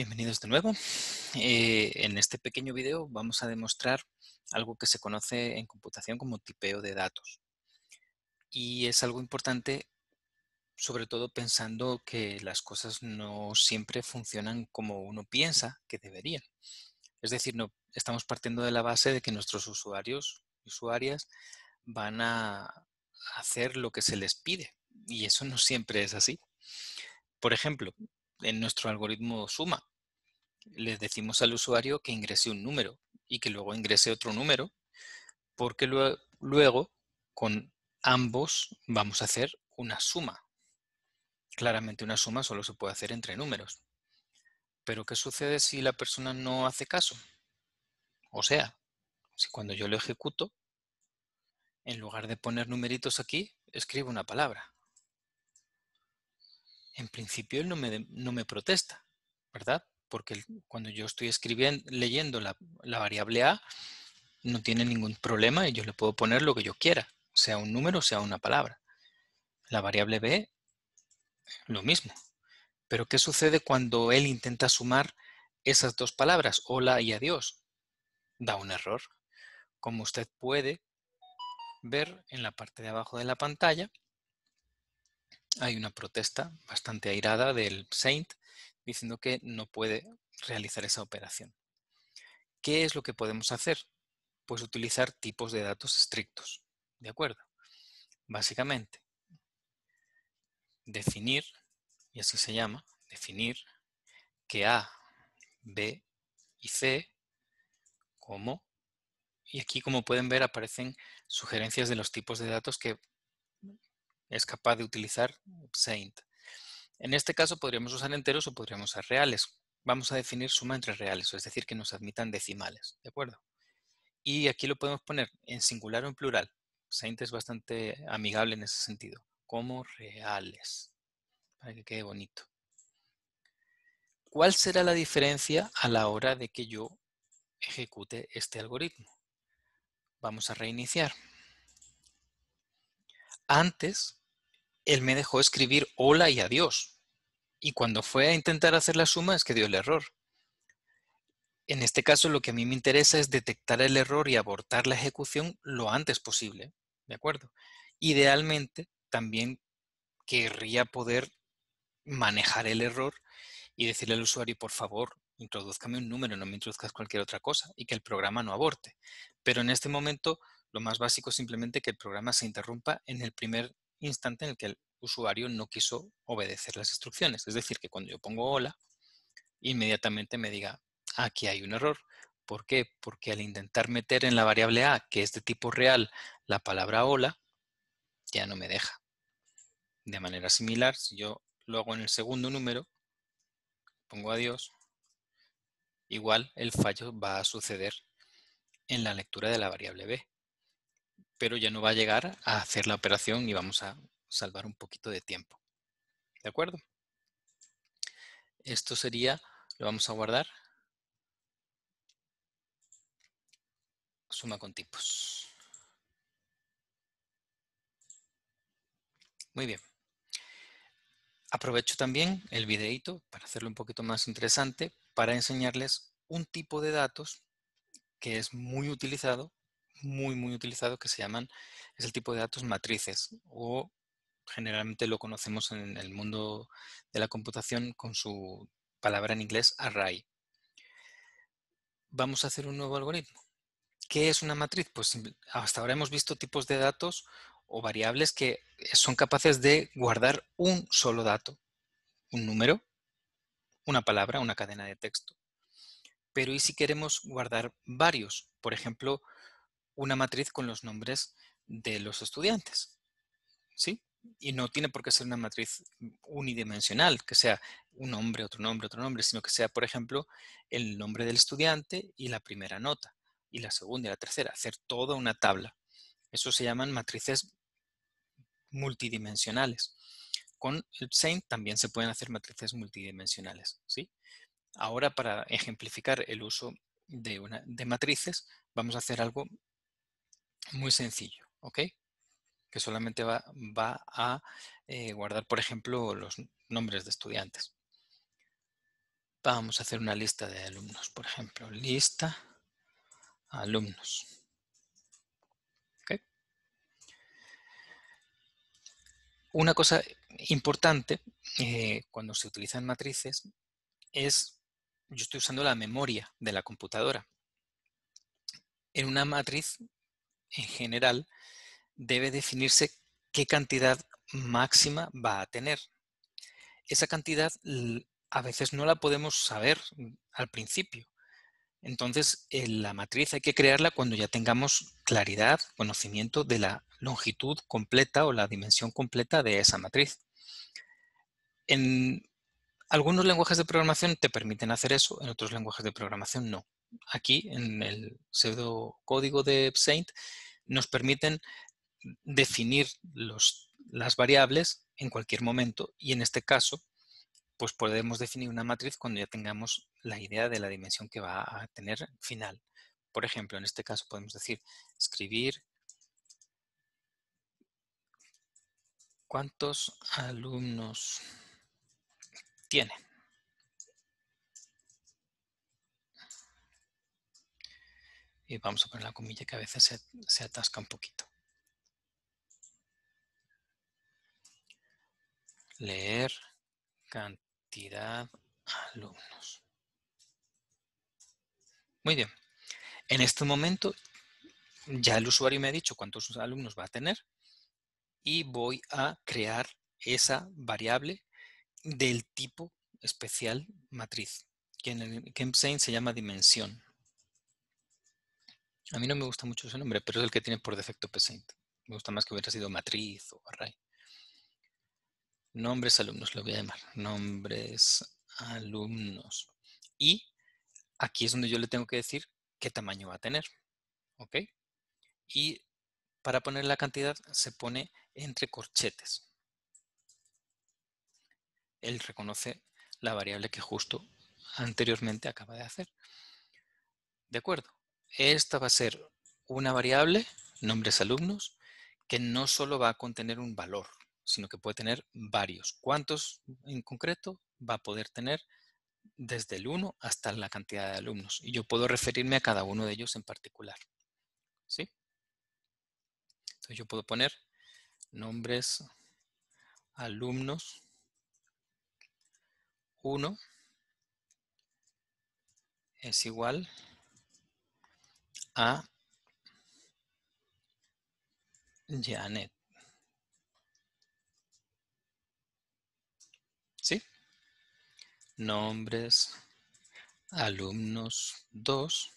Bienvenidos de nuevo. Eh, en este pequeño video vamos a demostrar algo que se conoce en computación como tipeo de datos. Y es algo importante, sobre todo pensando que las cosas no siempre funcionan como uno piensa que deberían. Es decir, no, estamos partiendo de la base de que nuestros usuarios y usuarias van a hacer lo que se les pide. Y eso no siempre es así. Por ejemplo, en nuestro algoritmo suma les decimos al usuario que ingrese un número y que luego ingrese otro número, porque luego, con ambos vamos a hacer una suma. Claramente una suma solo se puede hacer entre números. Pero ¿qué sucede si la persona no hace caso? O sea, si cuando yo lo ejecuto, en lugar de poner numeritos aquí, escribo una palabra. En principio él no me protesta, ¿verdad? porque cuando yo estoy escribiendo, leyendo la, variable A, no tiene ningún problema y yo le puedo poner lo que yo quiera, sea un número, sea una palabra. La variable B, lo mismo. Pero ¿qué sucede cuando él intenta sumar esas dos palabras, hola y adiós? Da un error. Como usted puede ver en la parte de abajo de la pantalla, hay una protesta bastante airada del Saint diciendo que no puede realizar esa operación. ¿Qué es lo que podemos hacer? Pues utilizar tipos de datos estrictos, ¿de acuerdo? Básicamente, definir, y así se llama, definir que A, B y C, como, y aquí como pueden ver aparecen sugerencias de los tipos de datos que es capaz de utilizar Saint. En este caso podríamos usar enteros o podríamos usar reales. Vamos a definir suma entre reales, es decir, que nos admitan decimales, ¿de acuerdo? Y aquí lo podemos poner en singular o en plural. Saint es bastante amigable en ese sentido, como reales, para que quede bonito. ¿Cuál será la diferencia a la hora de que yo ejecute este algoritmo? Vamos a reiniciar. Antes él me dejó escribir hola y adiós. Y cuando fue a intentar hacer la suma es que dio el error. En este caso lo que a mí me interesa es detectar el error y abortar la ejecución lo antes posible. ¿De acuerdo? Idealmente también querría poder manejar el error y decirle al usuario, por favor, introduzcame un número, no me introduzcas cualquier otra cosa y que el programa no aborte. Pero en este momento lo más básico es simplemente que el programa se interrumpa en el primer instante en el que el usuario no quiso obedecer las instrucciones. Es decir, que cuando yo pongo hola, inmediatamente me diga, aquí hay un error. ¿Por qué? Porque al intentar meter en la variable A, que es de tipo real, la palabra hola, ya no me deja. De manera similar, si yo lo hago en el segundo número, pongo adiós, igual el fallo va a suceder en la lectura de la variable B pero ya no va a llegar a hacer la operación y vamos a salvar un poquito de tiempo. ¿De acuerdo? Esto sería, lo vamos a guardar, suma con tipos. Muy bien. Aprovecho también el videito para hacerlo un poquito más interesante para enseñarles un tipo de datos que es muy utilizado muy, muy utilizado que se llaman, es el tipo de datos matrices o generalmente lo conocemos en el mundo de la computación con su palabra en inglés array. Vamos a hacer un nuevo algoritmo. ¿Qué es una matriz? Pues hasta ahora hemos visto tipos de datos o variables que son capaces de guardar un solo dato, un número, una palabra, una cadena de texto. Pero ¿y si queremos guardar varios? Por ejemplo, una matriz con los nombres de los estudiantes. ¿Sí? Y no tiene por qué ser una matriz unidimensional, que sea un nombre, otro nombre, otro nombre, sino que sea, por ejemplo, el nombre del estudiante y la primera nota, y la segunda y la tercera, hacer toda una tabla. Eso se llaman matrices multidimensionales. Con el Saint también se pueden hacer matrices multidimensionales. ¿sí? Ahora, para ejemplificar el uso de, una, de matrices, vamos a hacer algo muy sencillo, ¿ok? Que solamente va, a eh, guardar, por ejemplo, los nombres de estudiantes. Vamos a hacer una lista de alumnos, por ejemplo, lista alumnos. Una cosa importante eh, cuando se utilizan matrices es, yo estoy usando la memoria de la computadora. En una matriz en general, debe definirse qué cantidad máxima va a tener. Esa cantidad a veces no la podemos saber al principio. Entonces, la matriz hay que crearla cuando ya tengamos claridad, conocimiento de la longitud completa o la dimensión completa de esa matriz. En algunos lenguajes de programación te permiten hacer eso, en otros lenguajes de programación no aquí, en el pseudo código de Saint, nos permiten definir las variables en cualquier momento y en este caso pues podemos definir una matriz cuando ya tengamos la idea de la dimensión que va a tener final. Por ejemplo, en este caso podemos decir escribir cuántos alumnos tiene. y vamos a poner la comilla que a veces se, atasca un poquito. Leer cantidad alumnos. Muy bien. En este momento ya el usuario me ha dicho cuántos alumnos va a tener y voy a crear esa variable del tipo especial matriz, que en, el, que se llama dimensión. A mí no me gusta mucho ese nombre, pero es el que tiene por defecto PSaint. Me gusta más que hubiera sido matriz o array. Nombres alumnos, lo voy a llamar. Nombres alumnos. Y aquí es donde yo le tengo que decir qué tamaño va a tener. ¿Ok? Y para poner la cantidad se pone entre corchetes. Él reconoce la variable que justo anteriormente acaba de hacer. De acuerdo esta va a ser una variable, nombres alumnos, que no solo va a contener un valor, sino que puede tener varios. ¿Cuántos en concreto va a poder tener? desde el 1 hasta la cantidad de alumnos. Y yo puedo referirme a cada uno de ellos en particular. ¿Sí? Entonces yo puedo poner nombres, alumnos, 1 es igual a Janet. ¿Sí? Nombres, alumnos 2,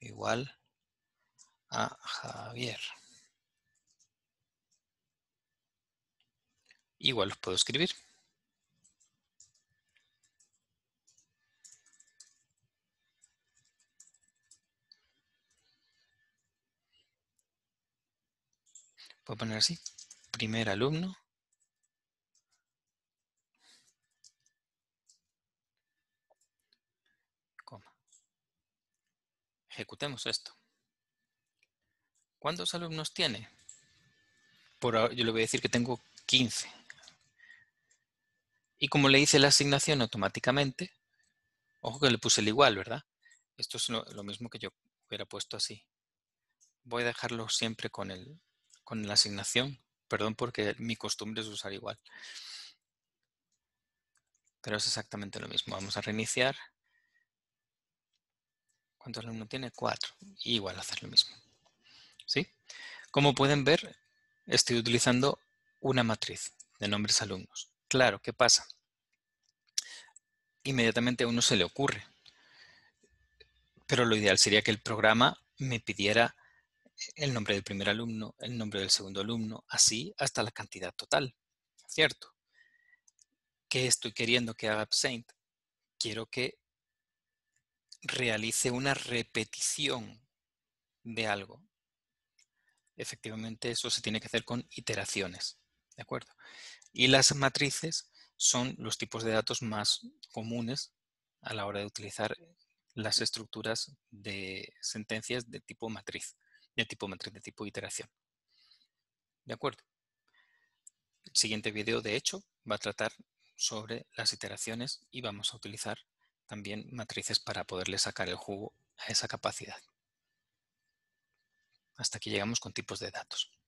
igual a Javier. Igual los puedo escribir. a poner así, primer alumno. Ejecutemos esto. ¿Cuántos alumnos tiene? Por yo le voy a decir que tengo 15. Y como le hice la asignación automáticamente, ojo que le puse el igual, ¿verdad? Esto es lo mismo que yo hubiera puesto así. Voy a dejarlo siempre con el, con la asignación. Perdón porque mi costumbre es usar igual. Pero es exactamente lo mismo. Vamos a reiniciar. ¿Cuántos alumnos tiene? Cuatro. igual hacer lo mismo. ¿Sí? Como pueden ver, estoy utilizando una matriz de nombres alumnos. Claro, ¿qué pasa? Inmediatamente a uno se le ocurre. Pero lo ideal sería que el programa me pidiera el nombre del primer alumno, el nombre del segundo alumno, así hasta la cantidad total, ¿cierto? ¿Qué estoy queriendo que haga Saint, Quiero que realice una repetición de algo. Efectivamente, eso se tiene que hacer con iteraciones, ¿de acuerdo? Y las matrices son los tipos de datos más comunes a la hora de utilizar las estructuras de sentencias de tipo matriz de tipo matriz, de tipo iteración. ¿De acuerdo? El siguiente video, de hecho, va a tratar sobre las iteraciones y vamos a utilizar también matrices para poderle sacar el jugo a esa capacidad. Hasta aquí llegamos con tipos de datos.